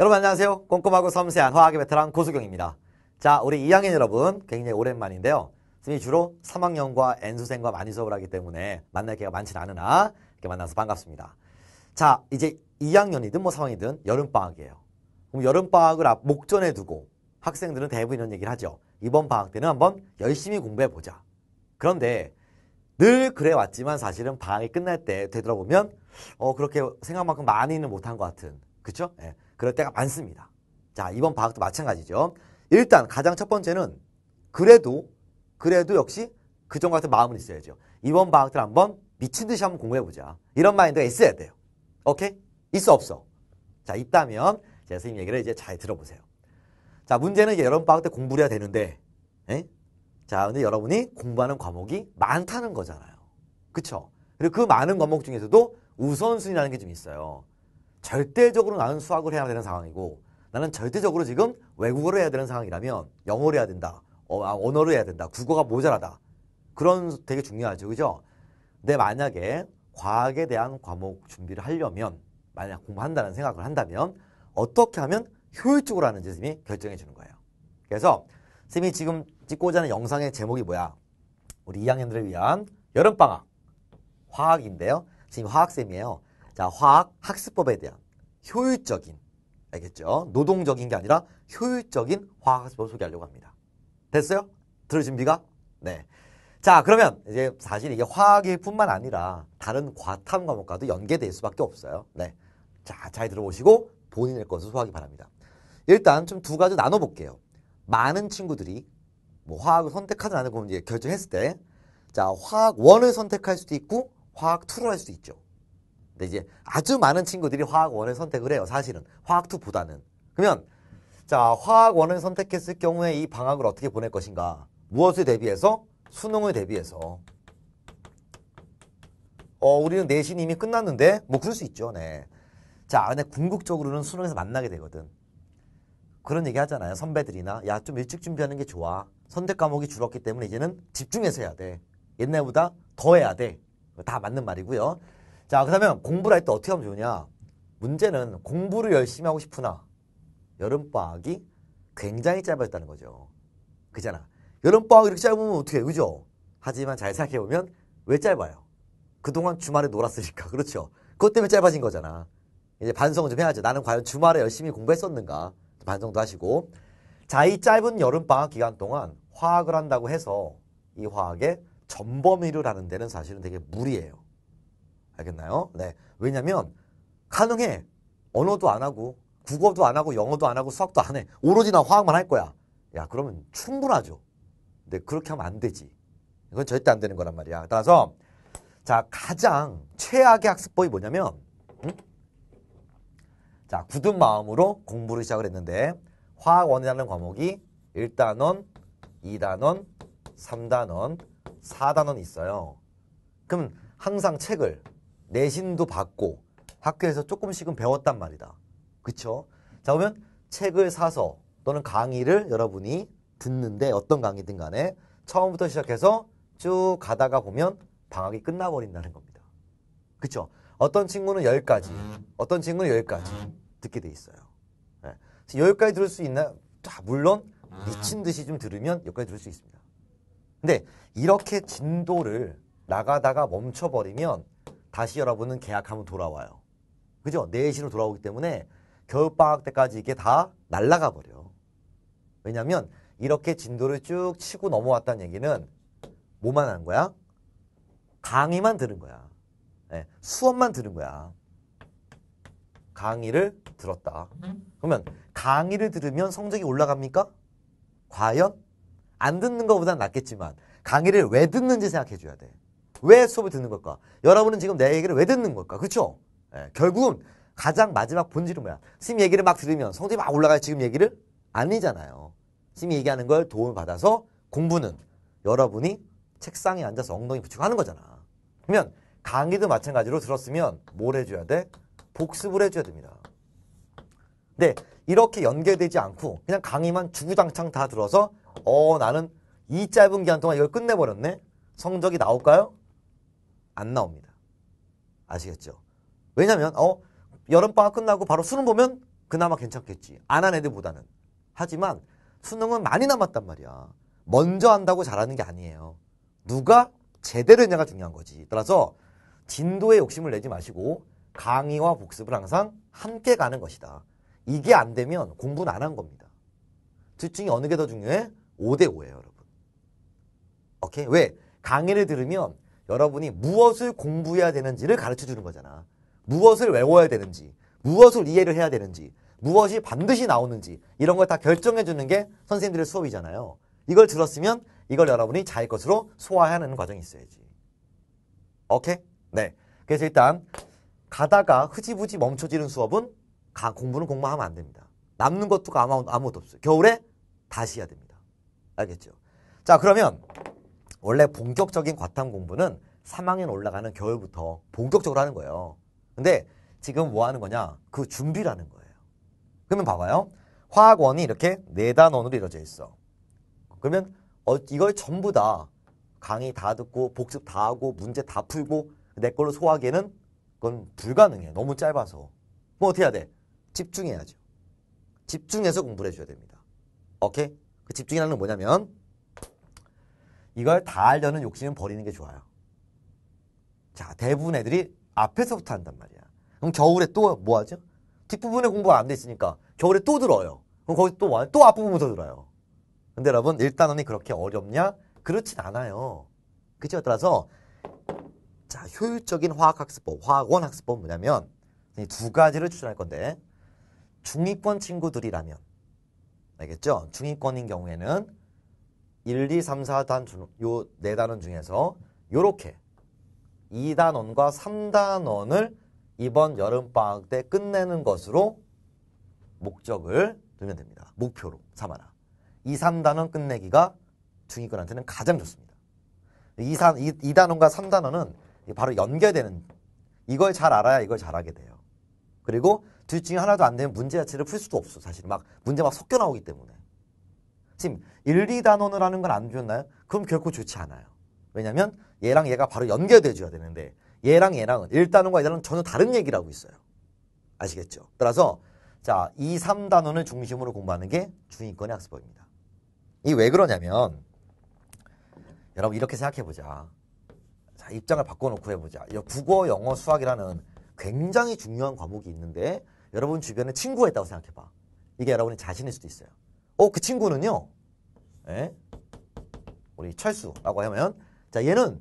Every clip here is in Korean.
여러분 안녕하세요. 꼼꼼하고 섬세한 화학의 베테랑 고수경입니다. 자, 우리 2학년 여러분 굉장히 오랜만인데요. 선생님이 주로 3학년과 N수생과 많이 수업을 하기 때문에 만날 기회가 많지 않으나 이렇게 만나서 반갑습니다. 자, 이제 2학년이든 뭐 3학년이든 여름방학이에요. 그럼 여름방학을 앞 목전에 두고 학생들은 대부분 이런 얘기를 하죠. 이번 방학 때는 한번 열심히 공부해보자. 그런데 늘 그래왔지만 사실은 방학이 끝날 때 되돌아보면 어 그렇게 생각만큼 많이는 못한 것 같은 그쵸? 예. 그럴 때가 많습니다. 자, 이번 방학도 마찬가지죠. 일단 가장 첫 번째는 그래도 그래도 역시 그전 같은 마음은 있어야죠. 이번 방학들 한번 미친 듯이 한번 공부해보자. 이런 마인드가 있어야 돼요. 오케이? 있어 없어? 자, 있다면 제 선생님 얘기를 이제 잘 들어보세요. 자, 문제는 이제 여러분 방학 때 공부를 해야 되는데 에? 예? 자, 근데 여러분이 공부하는 과목이 많다는 거잖아요. 그쵸? 그리고 그 많은 과목 중에서도 우선순위라는 게 좀 있어요. 절대적으로 나는 수학을 해야 되는 상황이고 나는 절대적으로 지금 외국어를 해야 되는 상황이라면 영어를 해야 된다. 어, 아, 언어를 해야 된다. 국어가 모자라다. 그런 되게 중요하죠. 그죠? 근데 만약에 과학에 대한 과목 준비를 하려면 만약 공부한다는 생각을 한다면 어떻게 하면 효율적으로 하는지 선생님이 결정해 주는 거예요. 그래서 선생님이 지금 찍고자 하는 영상의 제목이 뭐야? 우리 2학년들을 위한 여름방학 화학인데요. 선생님 화학쌤이에요. 자, 화학 학습법에 대한 효율적인, 알겠죠? 노동적인 게 아니라 효율적인 화학 학습법을 소개하려고 합니다. 됐어요? 들을 준비가? 네. 자, 그러면 이제 사실 이게 화학일 뿐만 아니라 다른 과탐 과목과도 연계될 수밖에 없어요. 네. 자, 잘 들어보시고 본인의 것을 소화하기 바랍니다. 일단 좀 두 가지 나눠볼게요. 많은 친구들이 뭐 화학을 선택하든 안 하든 이 결정했을 때, 자, 화학 원을 선택할 수도 있고, 화학 투를할 수도 있죠. 근데 이제 아주 많은 친구들이 화학 원을 선택을 해요. 사실은 화학 2보다는 그러면 자 화학 원을 선택했을 경우에 이 방학을 어떻게 보낼 것인가? 무엇을 대비해서? 수능을 대비해서. 어 우리는 내신 이미 끝났는데 뭐 그럴 수 있죠. 네. 자 근데 궁극적으로는 수능에서 만나게 되거든. 그런 얘기 하잖아요. 선배들이나 야 좀 일찍 준비하는 게 좋아. 선택 과목이 줄었기 때문에 이제는 집중해서 해야 돼. 옛날보다 더 해야 돼. 다 맞는 말이고요. 자, 그러면 공부를 할 때 어떻게 하면 좋냐? 으 문제는 공부를 열심히 하고 싶으나 여름방학이 굉장히 짧아졌다는 거죠. 그잖아. 여름방학 이렇게 짧으면 어떻게, 해? 그죠? 하지만 잘 생각해보면 왜 짧아요? 그동안 주말에 놀았으니까, 그렇죠? 그것 때문에 짧아진 거잖아. 이제 반성을 좀 해야죠. 나는 과연 주말에 열심히 공부했었는가? 반성도 하시고. 자, 이 짧은 여름방학 기간 동안 화학을 한다고 해서 이 화학의 전범위를 하는 데는 사실은 되게 무리예요. 알겠나요? 네. 왜냐면 가능해. 언어도 안 하고 국어도 안 하고 영어도 안 하고 수학도 안 해. 오로지 나 화학만 할 거야. 야 그러면 충분하죠. 근데 그렇게 하면 안 되지. 이건 절대 안 되는 거란 말이야. 따라서 자 가장 최악의 학습법이 뭐냐면 응? 자 굳은 마음으로 공부를 시작을 했는데 화학원이라는 과목이 1단원, 2단원, 3단원, 4단원 있어요. 그럼 항상 책을 내신도 받고 학교에서 조금씩은 배웠단 말이다. 그쵸? 자, 그러면 책을 사서 또는 강의를 여러분이 듣는데 어떤 강의든 간에 처음부터 시작해서 쭉 가다가 보면 방학이 끝나버린다는 겁니다. 그쵸? 어떤 친구는 10가지, 어떤 친구는 10가지 듣게 돼 있어요. 네. 예. 10가지 들을 수 있나? 자, 물론 미친 듯이 좀 들으면 10가지 들을 수 있습니다. 근데 이렇게 진도를 나가다가 멈춰버리면 다시 여러분은 계약하면 돌아와요. 그죠? 내신으로 돌아오기 때문에 겨울방학 때까지 이게 다 날라가 버려. 왜냐면 하 이렇게 진도를 쭉 치고 넘어왔다는 얘기는 뭐만 한 거야? 강의만 들은 거야. 네, 수업만 들은 거야. 강의를 들었다. 그러면 강의를 들으면 성적이 올라갑니까? 과연? 안 듣는 것보단 낫겠지만 강의를 왜 듣는지 생각해 줘야 돼. 왜 수업을 듣는 걸까? 여러분은 지금 내 얘기를 왜 듣는 걸까? 그렇죠? 예, 결국은 가장 마지막 본질은 뭐야? 선생님 얘기를 막 들으면 성적이 막 올라가요. 지금 얘기를 아니잖아요. 선생님이 얘기하는 걸 도움을 받아서 공부는 여러분이 책상에 앉아서 엉덩이 붙이고 하는 거잖아. 그러면 강의도 마찬가지로 들었으면 뭘 해줘야 돼? 복습을 해줘야 됩니다. 근데 이렇게 연계되지 않고 그냥 강의만 주구장창 다 들어서 어 나는 이 짧은 기간 동안 이걸 끝내버렸네? 성적이 나올까요? 안 나옵니다. 아시겠죠? 왜냐면 어 여름방학 끝나고 바로 수능 보면 그나마 괜찮겠지. 안 한 애들보다는. 하지만 수능은 많이 남았단 말이야. 먼저 한다고 잘하는 게 아니에요. 누가 제대로 했냐가 중요한 거지. 따라서 진도에 욕심을 내지 마시고 강의와 복습을 항상 함께 가는 것이다. 이게 안 되면 공부는 안 한 겁니다. 둘 중에 어느 게 더 중요해? 5대5예요, 여러분. 오케이? 왜? 강의를 들으면 여러분이 무엇을 공부해야 되는지를 가르쳐 주는 거잖아. 무엇을 외워야 되는지, 무엇을 이해를 해야 되는지, 무엇이 반드시 나오는지 이런 걸 다 결정해 주는 게 선생님들의 수업이잖아요. 이걸 들었으면 이걸 여러분이 자기 것으로 소화하는 과정이 있어야지. 오케이? 네. 그래서 일단 가다가 흐지부지 멈춰지는 수업은 가, 공부는 공부하면 안 됩니다. 남는 것도 아무, 아무것도 없어요. 겨울에 다시 해야 됩니다. 알겠죠? 자 그러면 원래 본격적인 과탐 공부는 3학년 올라가는 겨울부터 본격적으로 하는 거예요. 근데 지금 뭐 하는 거냐? 그 준비라는 거예요. 그러면 봐봐요. 화학원이 이렇게 네 단원으로 이루어져 있어. 그러면 어, 이걸 전부 다 강의 다 듣고 복습 다 하고 문제 다 풀고 내 걸로 소화하기에는 그건 불가능해. 너무 짧아서. 뭐 어떻게 해야 돼? 집중해야죠. 집중해서 공부를 해줘야 됩니다. 오케이? 그 집중이라는 건 뭐냐면 이걸 다하려는 욕심은 버리는 게 좋아요. 자, 대부분 애들이 앞에서부터 한단 말이야. 그럼 겨울에 또 뭐 하죠? 뒷부분에 공부가 안돼 있으니까 겨울에 또 들어요. 그럼 거기 또 와, 또 앞부분부터 들어요. 근데 여러분 1단원이 그렇게 어렵냐? 그렇진 않아요. 그죠? 따라서 자, 효율적인 화학학습법, 화학원 학습법 뭐냐면 이 두 가지를 추천할 건데 중위권 친구들이라면 알겠죠? 중위권인 경우에는 1, 2, 3, 4단 요네 단원 중에서 요렇게 2단원과 3단원을 이번 여름방학 때 끝내는 것으로 목적을 두면 됩니다. 목표로 삼아라. 2, 3단원 끝내기가 중위권한테는 가장 좋습니다. 2, 3, 2, 2단원과 3단원은 바로 연계되는 이걸 잘 알아야 이걸 잘하게 돼요. 그리고 둘 중에 하나도 안 되면 문제 자체를 풀 수도 없어. 사실 막 문제 막 섞여 나오기 때문에. 지금 1, 2단원을 하는 건 안 좋나요? 그럼 결코 좋지 않아요. 왜냐하면 얘랑 얘가 바로 연결돼 줘야 되는데 얘랑 얘랑은 1단원과 2단원은 전혀 다른 얘기라고 있어요. 아시겠죠? 따라서 자 2, 3단원을 중심으로 공부하는 게 중위권의 학습법입니다. 이 왜 그러냐면 여러분 이렇게 생각해보자. 자 입장을 바꿔놓고 해보자. 국어, 영어, 수학이라는 굉장히 중요한 과목이 있는데 여러분 주변에 친구가 있다고 생각해봐. 이게 여러분의 자신일 수도 있어요. 어, 그 친구는요. 예? 우리 철수라고 하면 자, 얘는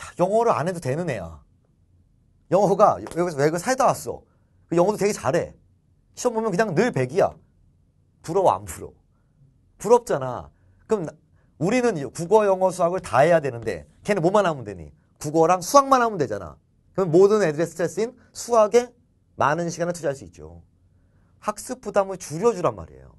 야, 영어를 안 해도 되는 애야. 영어가 여기서 외국 살다 왔어. 그 영어도 되게 잘해. 시험 보면 그냥 늘1 0이야 부러워 안 부러워? 부럽잖아. 그럼 나, 우리는 국어, 영어, 수학을 다 해야 되는데 걔는 뭐만 하면 되니? 국어랑 수학만 하면 되잖아. 그럼 모든 애들의 스트레스인 수학에 많은 시간을 투자할 수 있죠. 학습 부담을 줄여주란 말이에요.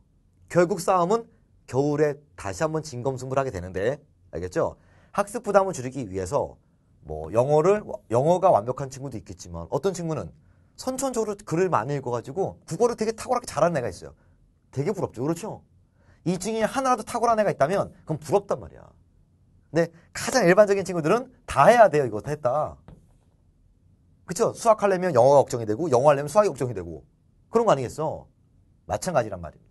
결국 싸움은 겨울에 다시 한번 진검승부를 하게 되는데 알겠죠? 학습 부담을 줄이기 위해서 뭐 영어를 영어가 완벽한 친구도 있겠지만 어떤 친구는 선천적으로 글을 많이 읽어가지고 국어를 되게 탁월하게 잘하는 애가 있어요. 되게 부럽죠, 그렇죠? 이 중에 하나라도 탁월한 애가 있다면 그건 부럽단 말이야. 근데 가장 일반적인 친구들은 다 해야 돼요, 이거 다 했다. 그쵸? 수학하려면 영어가 걱정이 되고 영어 하려면 수학이 걱정이 되고 그런 거 아니겠어? 마찬가지란 말이에요.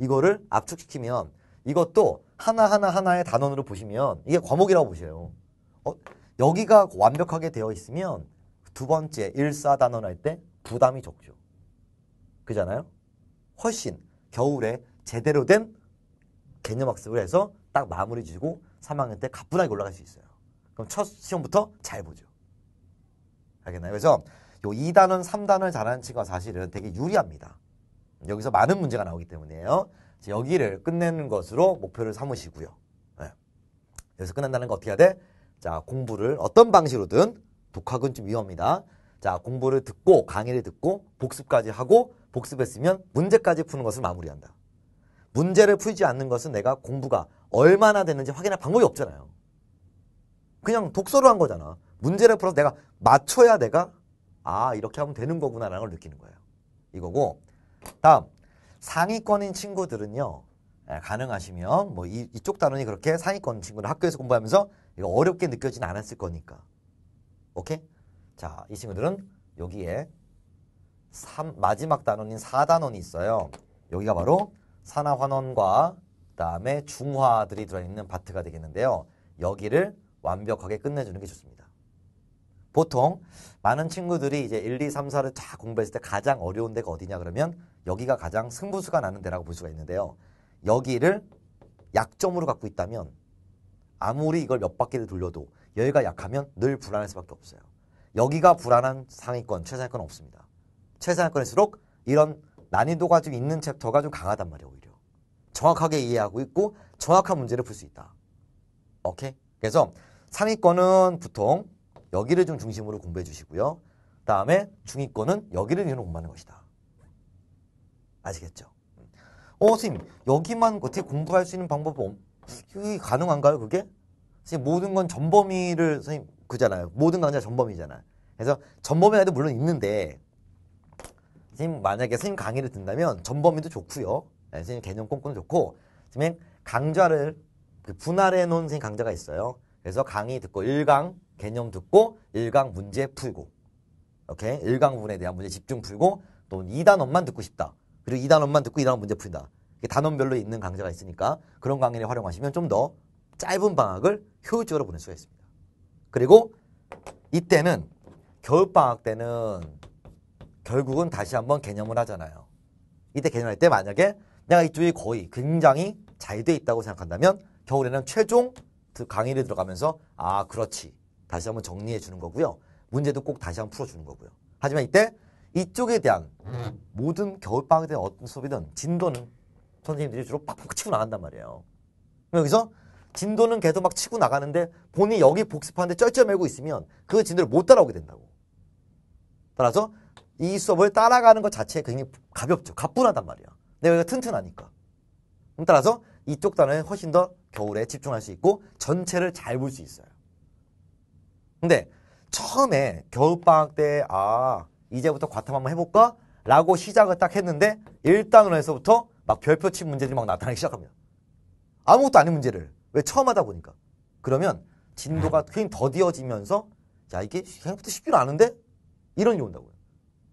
이거를 압축시키면 이것도 하나하나하나의 단원으로 보시면 이게 과목이라고 보셔요. 어, 여기가 완벽하게 되어 있으면 두 번째 일사단원 할 때 부담이 적죠. 그잖아요? 훨씬 겨울에 제대로 된 개념학습을 해서 딱 마무리 지고 3학년 때 가뿐하게 올라갈 수 있어요. 그럼 첫 시험부터 잘 보죠. 알겠나요? 그래서 요 2단원, 3단원을 잘하는 친구가 사실은 되게 유리합니다. 여기서 많은 문제가 나오기 때문에요. 여기를 끝내는 것으로 목표를 삼으시고요. 네. 여기서 끝난다는 거 어떻게 해야 돼? 자, 공부를 어떤 방식으로든 독학은 좀 위험합니다. 자, 공부를 듣고 강의를 듣고 복습까지 하고 복습했으면 문제까지 푸는 것을 마무리한다. 문제를 풀지 않는 것은 내가 공부가 얼마나 됐는지 확인할 방법이 없잖아요. 그냥 독서로 한 거잖아. 문제를 풀어서 내가 맞춰야 내가 아 이렇게 하면 되는 거구나라는 걸 느끼는 거예요. 이거고 다음 상위권인 친구들은요. 예, 가능하시면 뭐 이, 이쪽 단원이 그렇게 상위권 친구들 학교에서 공부하면서 이거 어렵게 느껴진 지 않았을 거니까. 오케이? 자, 이 친구들은 여기에 3, 마지막 단원인 4단원이 있어요. 여기가 바로 산화환원과 그다음에 중화들이 들어있는 바트가 되겠는데요. 여기를 완벽하게 끝내주는 게 좋습니다. 보통 많은 친구들이 이제 1, 2, 3, 4를 다 공부했을 때 가장 어려운 데가 어디냐 그러면 여기가 가장 승부수가 나는 데라고 볼 수가 있는데요. 여기를 약점으로 갖고 있다면 아무리 이걸 몇 바퀴를 돌려도 여기가 약하면 늘 불안할 수밖에 없어요. 여기가 불안한 상위권, 최상위권 은 없습니다. 최상위권일수록 이런 난이도가 좀 있는 챕터가 좀 강하단 말이에요, 오히려. 정확하게 이해하고 있고 정확한 문제를 풀 수 있다. 오케이? 그래서 상위권은 보통 여기를 좀 중심으로 공부해 주시고요. 그 다음에 중위권은 여기를 중심으 공부하는 것이다. 아시겠죠? 어, 선생님, 여기만 어떻게 공부할 수 있는 방법은, 이게 가능한가요, 그게? 선생님, 모든 건 전범위를, 선생님, 그잖아요. 모든 강좌 전범위잖아요. 그래서 전범위에도 물론 있는데, 선생님, 만약에 선생님 강의를 듣는다면 전범위도 좋고요. 네, 선생님 개념 꼼꼼도 좋고, 선생님, 강좌를 그 분할해 놓은 선생님 강좌가 있어요. 그래서 강의 듣고 1강 개념 듣고 1강 문제 풀고, 이렇게 1강 부분에 대한 문제 집중 풀고, 또 2단원만 듣고 싶다. 그리고 2 단원만 듣고 2 단원 문제 푼다. 단원별로 있는 강좌가 있으니까 그런 강의를 활용하시면 좀 더 짧은 방학을 효율적으로 보낼 수가 있습니다. 그리고 이때는 겨울방학 때는 결국은 다시 한번 개념을 하잖아요. 이때 개념할 때 만약에 내가 이쪽이 거의 굉장히 잘 돼 있다고 생각한다면 겨울에는 최종 그 강의를 들어가면서 아 그렇지 다시 한번 정리해 주는 거고요. 문제도 꼭 다시 한번 풀어주는 거고요. 하지만 이때 이쪽에 대한 모든 겨울방학에 대한 어떤 수업이든 진도는 선생님들이 주로 빡빡 치고 나간단 말이에요. 여기서 진도는 걔도 막 치고 나가는데 본인이 여기 복습하는데 쩔쩔매고 있으면 그 진도를 못 따라오게 된다고. 따라서 이 수업을 따라가는 것 자체에 굉장히 가볍죠. 가뿐하단 말이에요 내가 여기가 튼튼하니까. 따라서 이쪽 단어에 훨씬 더 겨울에 집중할 수 있고 전체를 잘 볼 수 있어요. 근데 처음에 겨울방학 때, 아, 이제부터 과탐 한번 해볼까? 라고 시작을 딱 했는데 1단원에서부터 막 별표 친 문제들이 막 나타나기 시작합니다. 아무것도 아닌 문제를. 왜 처음 하다 보니까. 그러면 진도가 괜히 더디어지면서 야 이게 생각보다 쉽지 않은데? 이런 일이 온다고요.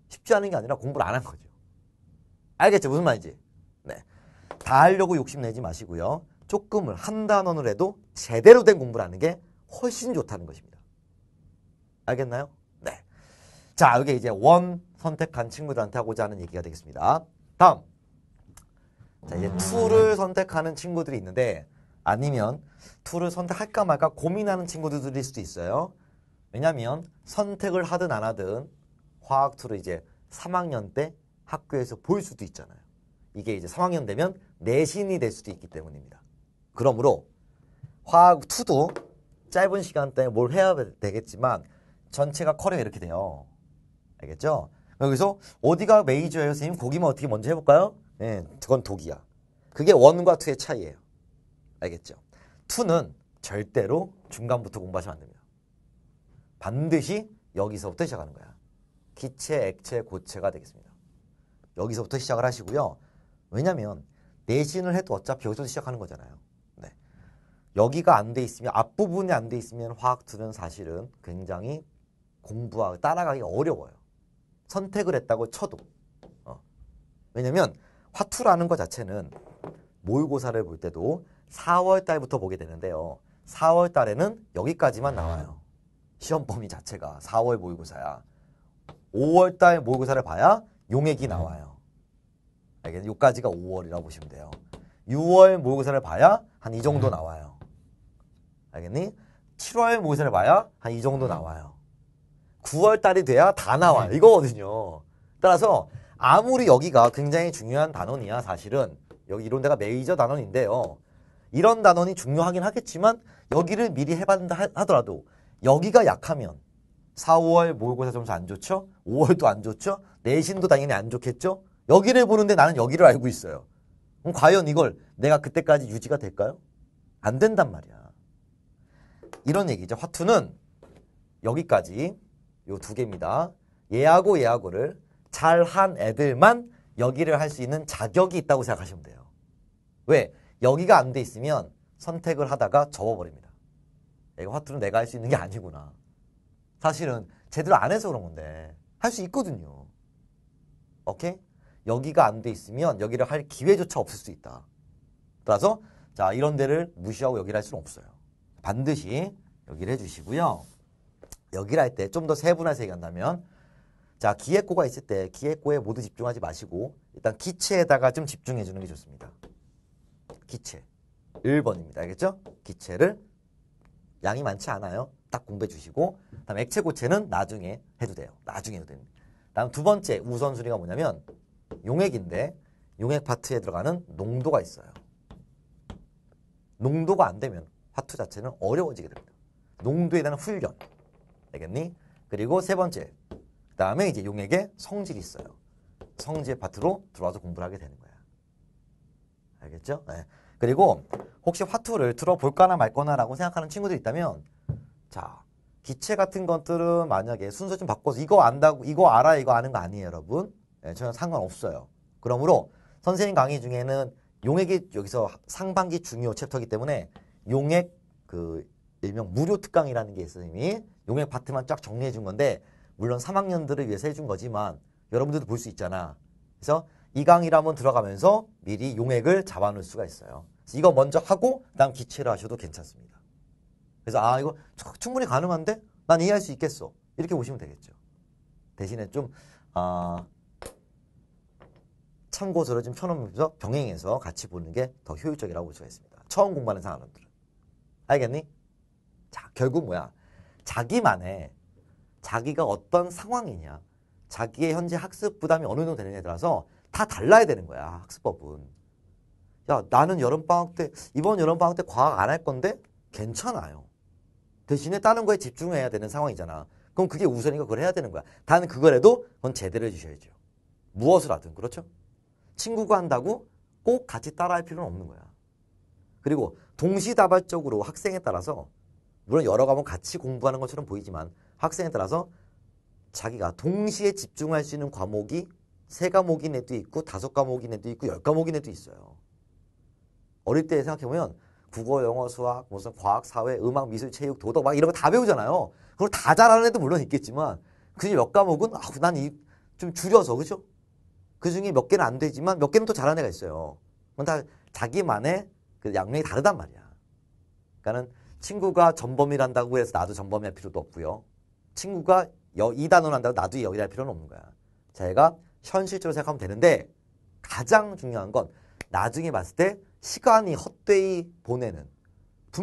쉽지 않은 게 아니라 공부를 안 한 거죠. 알겠죠? 무슨 말인지. 네. 다 하려고 욕심내지 마시고요. 조금을 한 단원을 해도 제대로 된 공부를 하는 게 훨씬 좋다는 것입니다. 알겠나요? 자, 이게 이제 원 선택한 친구들한테 하고자 하는 얘기가 되겠습니다. 다음. 자, 이제 투를 선택하는 친구들이 있는데 아니면 투를 선택할까 말까 고민하는 친구들일 수도 있어요. 왜냐면 하 선택을 하든 안 하든 화학 투를 이제 3학년 때 학교에서 볼 수도 있잖아요. 이게 이제 3학년 되면 내신이 될 수도 있기 때문입니다. 그러므로 화학 2도 짧은 시간 때에 뭘 해야 되겠지만 전체가 커리어 이렇게 돼요. 알겠죠? 여기서 어디가 메이저예요 선생님? 고기만 어떻게 먼저 해볼까요? 예, 그건 독이야. 그게 원과 투의 차이예요. 알겠죠? 투는 절대로 중간부터 공부하시면 안 됩니다. 반드시 여기서부터 시작하는 거야. 기체, 액체, 고체가 되겠습니다. 여기서부터 시작을 하시고요. 왜냐면 하 내신을 해도 어차피 여기서부터 시작하는 거잖아요. 네. 여기가 안 돼 있으면 앞부분이 안 돼 있으면 화학 투는 사실은 굉장히 공부하고 따라가기 어려워요. 선택을 했다고 쳐도 어. 왜냐면 화투라는 것 자체는 모의고사를 볼 때도 4월 달부터 보게 되는데요. 4월 달에는 여기까지만 나와요. 시험 범위 자체가 4월 모의고사야. 5월 달 모의고사를 봐야 용액이 네. 나와요. 알겠죠? 요까지가 5월이라고 보시면 돼요. 6월 모의고사를 봐야 한이 네. 정도 나와요. 알겠니? 7월 모의고사를 봐야 한 이 정도 나와요. 9월 달이 돼야 다 나와. 네. 이거거든요. 따라서 아무리 여기가 굉장히 중요한 단원이야 사실은 여기 이런 데가 메이저 단원인데요. 이런 단원이 중요하긴 하겠지만 여기를 미리 해봤다 하더라도 여기가 약하면 4, 5월 모의고사 점수 안 좋죠? 5월도 안 좋죠? 내신도 당연히 안 좋겠죠? 여기를 보는데 나는 여기를 알고 있어요. 그럼 과연 이걸 내가 그때까지 유지가 될까요? 안 된단 말이야. 이런 얘기죠. 화투는 여기까지 요두 개입니다. 예하고 예하고를 잘 한 애들만 여기를 할 수 있는 자격이 있다고 생각하시면 돼요. 왜? 여기가 안 돼 있으면 선택을 하다가 접어버립니다. 이가 화투는 내가 할 수 있는 게 아니구나. 사실은 제대로 안 해서 그런 건데 할 수 있거든요. 오케이? 여기가 안 돼 있으면 여기를 할 기회조차 없을 수 있다. 따라서 자 이런 데를 무시하고 여기를 할 수는 없어요. 반드시 여기를 해주시고요. 여기를 할 때 좀 더 세분화해서 얘기한다면 자 기획고가 있을 때 기획고에 모두 집중하지 마시고 일단 기체에다가 좀 집중해 주는 게 좋습니다. 기체 1번입니다. 알겠죠? 기체를 양이 많지 않아요. 딱 공부해 주시고 다음 액체 고체는 나중에 해도 돼요. 나중에 해도 됩니다. 다음 두 번째 우선순위가 뭐냐면 용액인데 용액 파트에 들어가는 농도가 있어요. 농도가 안 되면 화투 자체는 어려워지게 됩니다. 농도에 대한 훈련 되겠니? 그리고 세 번째 그 다음에 이제 용에게 성질이 있어요. 성질 파트로 들어와서 공부를 하게 되는 거야. 알겠죠? 네. 그리고 혹시 화투를 들어볼까나 말거나라고 생각하는 친구들 있다면 자 기체 같은 것들은 만약에 순서 좀 바꿔서 이거 안다고 이거 알아 이거 아는 거 아니에요 여러분 네, 전혀 상관없어요 그러므로 선생님 강의 중에는 용액이 여기서 상반기 중요 챕터이기 때문에 용액 그 일명 무료 특강이라는 게 있어요, 선생님이 용액 파트만 쫙 정리해 준 건데 물론 3학년들을 위해서 해준 거지만 여러분들도 볼 수 있잖아. 그래서 2강이라면 들어가면서 미리 용액을 잡아놓을 수가 있어요. 이거 먼저 하고 그다음 기체를 하셔도 괜찮습니다. 그래서 아 이거 충분히 가능한데 난 이해할 수 있겠어. 이렇게 보시면 되겠죠. 대신에 좀 아, 참고서를 좀 펴놓으면서 병행해서 같이 보는 게 더 효율적이라고 볼 수가 있습니다. 처음 공부하는 사람들은 알겠니? 자 결국 뭐야? 자기만의 자기가 어떤 상황이냐 자기의 현재 학습 부담이 어느 정도 되느냐에 따라서 다 달라야 되는 거야 학습법은 야 나는 여름방학 때 이번 여름방학 때 과학 안 할 건데 괜찮아요 대신에 다른 거에 집중해야 되는 상황이잖아 그럼 그게 우선이니까 그걸 해야 되는 거야 단 그걸 해도 그건 제대로 해주셔야죠 무엇을 하든 그렇죠 친구가 한다고 꼭 같이 따라할 필요는 없는 거야 그리고 동시다발적으로 학생에 따라서 물론 여러 과목 같이 공부하는 것처럼 보이지만 학생에 따라서 자기가 동시에 집중할 수 있는 과목이 세 과목인 애도 있고 다섯 과목인 애도 있고 열 과목인 애도 있어요. 어릴 때 생각해보면 국어, 영어, 수학, 무슨 과학, 사회, 음악, 미술, 체육, 도덕 막 이런 거 다 배우잖아요. 그걸 다 잘하는 애도 물론 있겠지만 그 중에 몇 과목은 아우 난이 좀 줄여서 그죠? 그 중에 몇 개는 안 되지만 몇 개는 또 잘하는 애가 있어요. 그건 다 자기만의 그 양면이 다르단 말이야. 그러니까는 친구가 전범이란다고 해서 나도 전범이 할 필요도 없고요. 친구가 여, 이 단어를 한다고 나도 여기 다할 필요는 없는 거야. 자기가 현실적으로 생각하면 되는데 가장 중요한 건 나중에 봤을 때 시간이 헛되이 보내는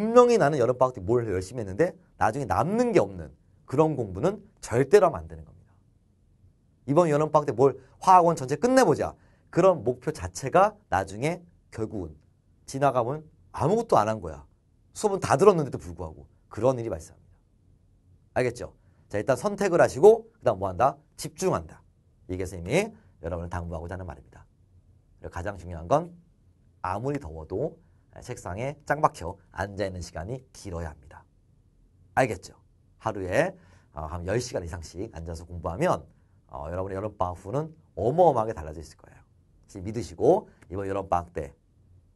분명히 나는 여름 방학 때 뭘 열심히 했는데 나중에 남는 게 없는 그런 공부는 절대로 하면 안 되는 겁니다. 이번 여름 방학 때 뭘 화학원 전체 끝내보자. 그런 목표 자체가 나중에 결국은 지나가면 아무것도 안 한 거야. 수업은 다 들었는데도 불구하고 그런 일이 발생합니다. 알겠죠? 자 일단 선택을 하시고 그 다음 뭐한다? 집중한다. 이게 선생님이 여러분을 당부하고자 하는 말입니다. 그리고 가장 중요한 건 아무리 더워도 책상에 짱 박혀 앉아있는 시간이 길어야 합니다. 알겠죠? 하루에 어, 한 10시간 이상씩 앉아서 공부하면 어, 여러분의 여름방학 후는 어마어마하게 달라져 있을 거예요. 믿으시고 이번 여름방학 때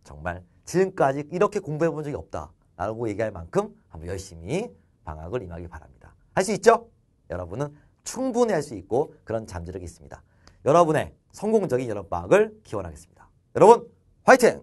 정말 지금까지 이렇게 공부해본 적이 없다. 라고 얘기할 만큼 한번 열심히 방학을 임하기 바랍니다. 할 수 있죠? 여러분은 충분히 할 수 있고 그런 잠재력이 있습니다. 여러분의 성공적인 여름방학을 기원하겠습니다. 여러분 화이팅!